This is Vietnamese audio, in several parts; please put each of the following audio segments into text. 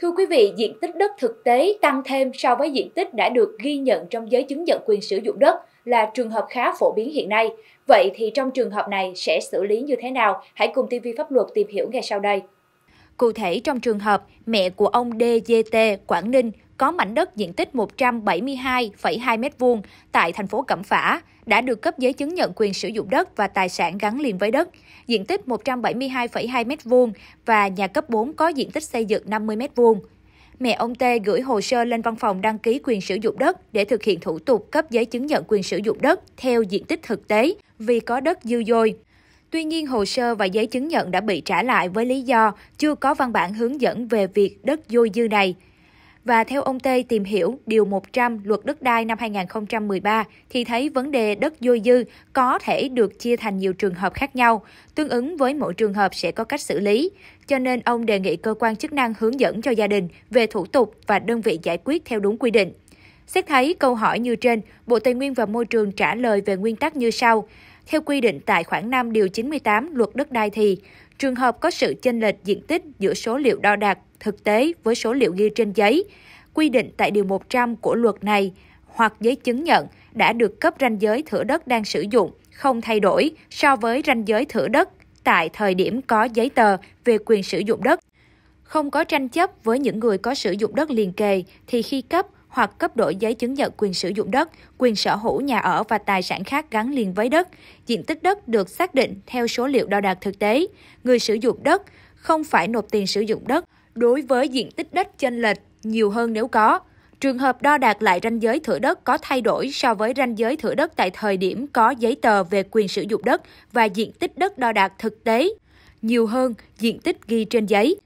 Thưa quý vị, diện tích đất thực tế tăng thêm so với diện tích đã được ghi nhận trong giấy chứng nhận quyền sử dụng đất là trường hợp khá phổ biến hiện nay. Vậy thì trong trường hợp này sẽ xử lý như thế nào? Hãy cùng TV Pháp luật tìm hiểu ngay sau đây. Cụ thể, trong trường hợp mẹ của ông DGT Quảng Ninh có mảnh đất diện tích 172,2 m2 tại thành phố Cẩm Phả đã được cấp giấy chứng nhận quyền sử dụng đất và tài sản gắn liền với đất, diện tích 172,2 m2 và nhà cấp 4 có diện tích xây dựng 50 m2. Mẹ ông T gửi hồ sơ lên văn phòng đăng ký quyền sử dụng đất để thực hiện thủ tục cấp giấy chứng nhận quyền sử dụng đất theo diện tích thực tế vì có đất dư dôi. Tuy nhiên, hồ sơ và giấy chứng nhận đã bị trả lại với lý do chưa có văn bản hướng dẫn về việc đất dôi dư này. Và theo ông Tê tìm hiểu Điều 100 Luật Đất đai năm 2013 thì thấy vấn đề đất dôi dư có thể được chia thành nhiều trường hợp khác nhau, tương ứng với mỗi trường hợp sẽ có cách xử lý. Cho nên ông đề nghị cơ quan chức năng hướng dẫn cho gia đình về thủ tục và đơn vị giải quyết theo đúng quy định. Xét thấy câu hỏi như trên, Bộ Tài nguyên và Môi trường trả lời về nguyên tắc như sau. Theo quy định tại khoản 5 điều 98 luật đất đai thì, trường hợp có sự chênh lệch diện tích giữa số liệu đo đạc thực tế với số liệu ghi trên giấy, quy định tại điều 100 của luật này hoặc giấy chứng nhận đã được cấp ranh giới thửa đất đang sử dụng không thay đổi so với ranh giới thửa đất tại thời điểm có giấy tờ về quyền sử dụng đất. Không có tranh chấp với những người có sử dụng đất liền kề thì khi cấp hoặc cấp đổi giấy chứng nhận quyền sử dụng đất, quyền sở hữu nhà ở và tài sản khác gắn liền với đất. Diện tích đất được xác định theo số liệu đo đạc thực tế. Người sử dụng đất không phải nộp tiền sử dụng đất đối với diện tích đất chênh lệch nhiều hơn nếu có. Trường hợp đo đạc lại ranh giới thửa đất có thay đổi so với ranh giới thửa đất tại thời điểm có giấy tờ về quyền sử dụng đất và diện tích đất đo đạc thực tế nhiều hơn diện tích ghi trên giấy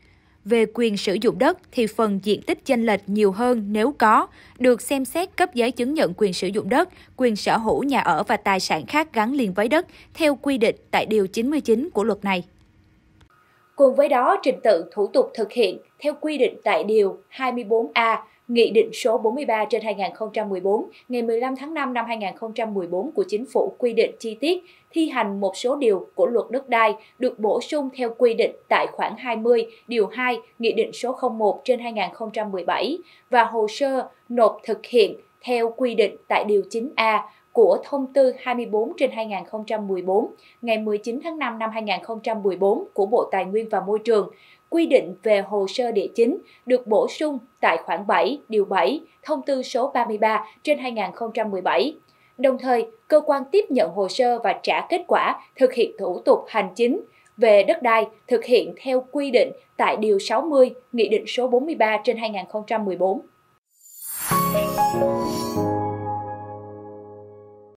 về quyền sử dụng đất thì phần diện tích chênh lệch nhiều hơn nếu có, được xem xét cấp giấy chứng nhận quyền sử dụng đất, quyền sở hữu nhà ở và tài sản khác gắn liền với đất theo quy định tại Điều 99 của luật này. Cùng với đó, trình tự thủ tục thực hiện theo quy định tại Điều 24A Nghị định số 43 trên 2014 ngày 15 tháng 5 năm 2014 của Chính phủ quy định chi tiết thi hành một số điều của luật đất đai được bổ sung theo quy định tại khoản 20 điều 2 Nghị định số 01 trên 2017 và hồ sơ nộp thực hiện theo quy định tại điều 9A của thông tư 24 trên 2014 ngày 19 tháng 5 năm 2014 của Bộ Tài nguyên và Môi trường quy định về hồ sơ địa chính được bổ sung tại khoản 7, điều 7, thông tư số 33 trên 2017. Đồng thời, cơ quan tiếp nhận hồ sơ và trả kết quả thực hiện thủ tục hành chính về đất đai thực hiện theo quy định tại Điều 60 Nghị định số 43 trên 2014.